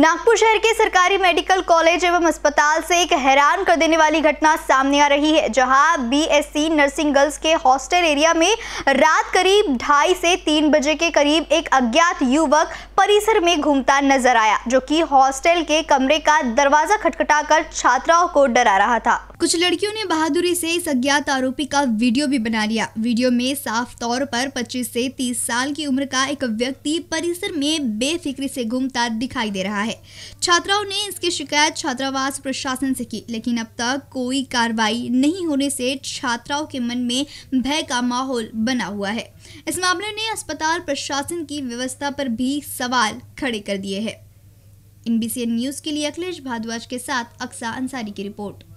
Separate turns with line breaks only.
नागपुर शहर के सरकारी मेडिकल कॉलेज एवं अस्पताल से एक हैरान कर देने वाली घटना सामने आ रही है जहां बीएससी नर्सिंग गर्ल्स के हॉस्टल एरिया में रात करीब ढाई से तीन बजे के करीब एक अज्ञात युवक परिसर में घूमता नजर आया जो कि हॉस्टल के कमरे का दरवाजा खटखटाकर छात्राओं को डरा रहा था कुछ लड़कियों ने बहादुरी से इस अज्ञात आरोपी का वीडियो भी बना लिया वीडियो में साफ तौर पर 25 से 30 साल की उम्र का एक व्यक्ति परिसर में बेफिक्री से घूमता दिखाई दे रहा है है छात्राओं ने इसकी शिकायत छात्रावास प्रशासन से की लेकिन अब तक कोई कार्रवाई नहीं होने से छात्राओं के मन में भय का माहौल बना हुआ है इस मामले ने अस्पताल प्रशासन की व्यवस्था पर भी सवाल खड़े कर दिए हैं इन न्यूज के लिए अखिलेश भारद्वाज के साथ अक्सा अंसारी की रिपोर्ट